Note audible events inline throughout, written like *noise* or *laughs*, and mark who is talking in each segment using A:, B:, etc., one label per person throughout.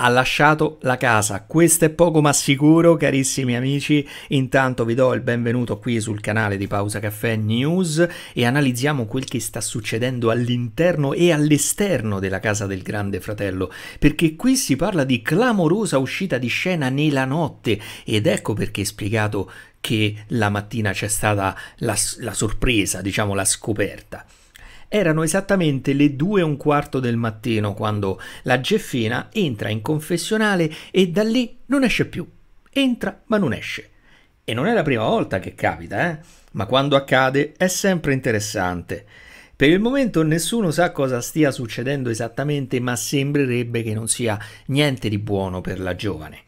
A: ha lasciato la casa. Questo è poco ma sicuro, carissimi amici. Intanto vi do il benvenuto qui sul canale di Pausa Caffè News e analizziamo quel che sta succedendo all'interno e all'esterno della casa del Grande Fratello, perché qui si parla di clamorosa uscita di scena nella notte ed ecco perché è spiegato che la mattina c'è stata la, la sorpresa, diciamo la scoperta. Erano esattamente le due e un quarto del mattino quando la Geffina entra in confessionale e da lì non esce più. Entra ma non esce. E non è la prima volta che capita, eh? ma quando accade è sempre interessante. Per il momento nessuno sa cosa stia succedendo esattamente, ma sembrerebbe che non sia niente di buono per la giovane.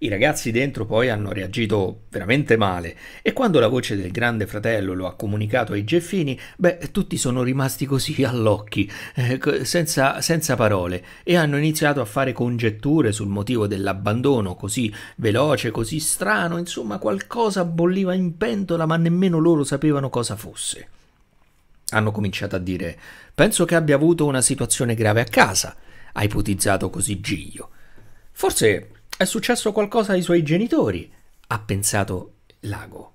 A: I ragazzi dentro poi hanno reagito veramente male e quando la voce del grande fratello lo ha comunicato ai Geffini, beh, tutti sono rimasti così *laughs* all'occhi, eh, senza, senza parole, e hanno iniziato a fare congetture sul motivo dell'abbandono così veloce, così strano, insomma qualcosa bolliva in pentola ma nemmeno loro sapevano cosa fosse. Hanno cominciato a dire, penso che abbia avuto una situazione grave a casa, ha ipotizzato così Giglio. Forse è successo qualcosa ai suoi genitori, ha pensato Lago.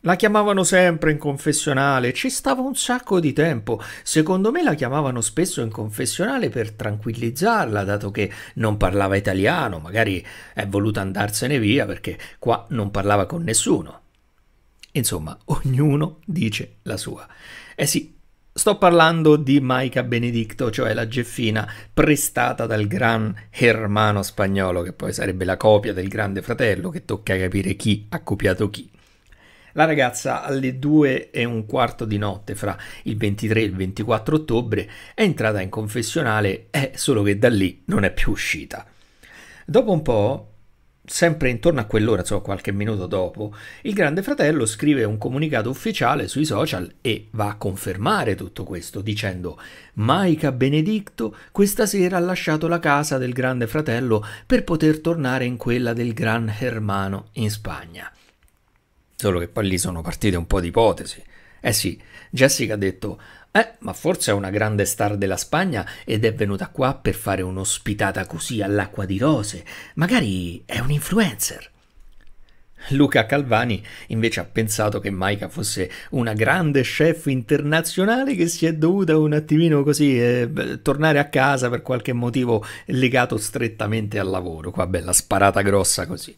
A: La chiamavano sempre in confessionale, ci stava un sacco di tempo. Secondo me la chiamavano spesso in confessionale per tranquillizzarla, dato che non parlava italiano, magari è voluta andarsene via perché qua non parlava con nessuno. Insomma, ognuno dice la sua. Eh sì, Sto parlando di Maica Benedicto, cioè la Geffina prestata dal gran hermano spagnolo, che poi sarebbe la copia del grande fratello, che tocca capire chi ha copiato chi. La ragazza alle 2 e un quarto di notte, fra il 23 e il 24 ottobre, è entrata in confessionale, è eh, solo che da lì non è più uscita. Dopo un po' sempre intorno a quell'ora, insomma qualche minuto dopo, il Grande Fratello scrive un comunicato ufficiale sui social e va a confermare tutto questo dicendo Maica Benedicto questa sera ha lasciato la casa del Grande Fratello per poter tornare in quella del Gran Hermano in Spagna. Solo che poi lì sono partite un po' di ipotesi. Eh sì, Jessica ha detto eh, ma forse è una grande star della Spagna ed è venuta qua per fare un'ospitata così all'acqua di rose. Magari è un influencer. Luca Calvani invece ha pensato che Maika fosse una grande chef internazionale che si è dovuta un attimino così eh, tornare a casa per qualche motivo legato strettamente al lavoro. Qua bella sparata grossa così.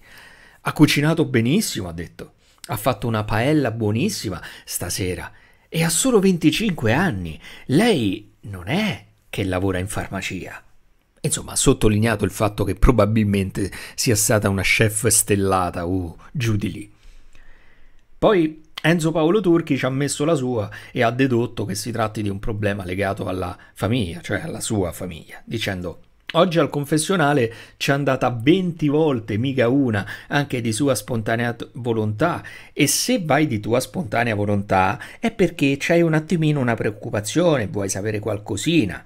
A: Ha cucinato benissimo, ha detto. Ha fatto una paella buonissima stasera e ha solo 25 anni. Lei non è che lavora in farmacia. Insomma, ha sottolineato il fatto che probabilmente sia stata una chef stellata o uh, giù di lì. Poi Enzo Paolo Turchi ci ha messo la sua e ha dedotto che si tratti di un problema legato alla famiglia, cioè alla sua famiglia, dicendo Oggi al confessionale ci è andata 20 volte, mica una, anche di sua spontanea volontà. E se vai di tua spontanea volontà è perché c'hai un attimino una preoccupazione, vuoi sapere qualcosina.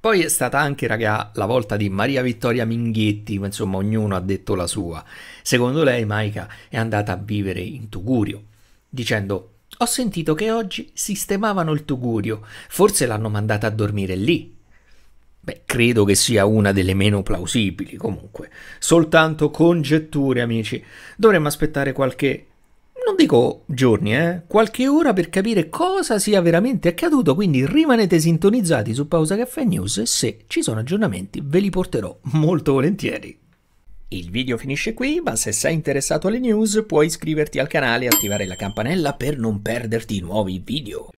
A: Poi è stata anche, raga, la volta di Maria Vittoria Minghetti, insomma, ognuno ha detto la sua. Secondo lei, Maika è andata a vivere in Tugurio, dicendo: Ho sentito che oggi sistemavano il Tugurio, forse l'hanno mandata a dormire lì. Beh, credo che sia una delle meno plausibili, comunque. Soltanto congetture, amici. Dovremmo aspettare qualche non dico giorni, eh, qualche ora per capire cosa sia veramente accaduto, quindi rimanete sintonizzati su Pausa Caffè News e se ci sono aggiornamenti ve li porterò molto volentieri. Il video finisce qui, ma se sei interessato alle news puoi iscriverti al canale e attivare la campanella per non perderti nuovi video.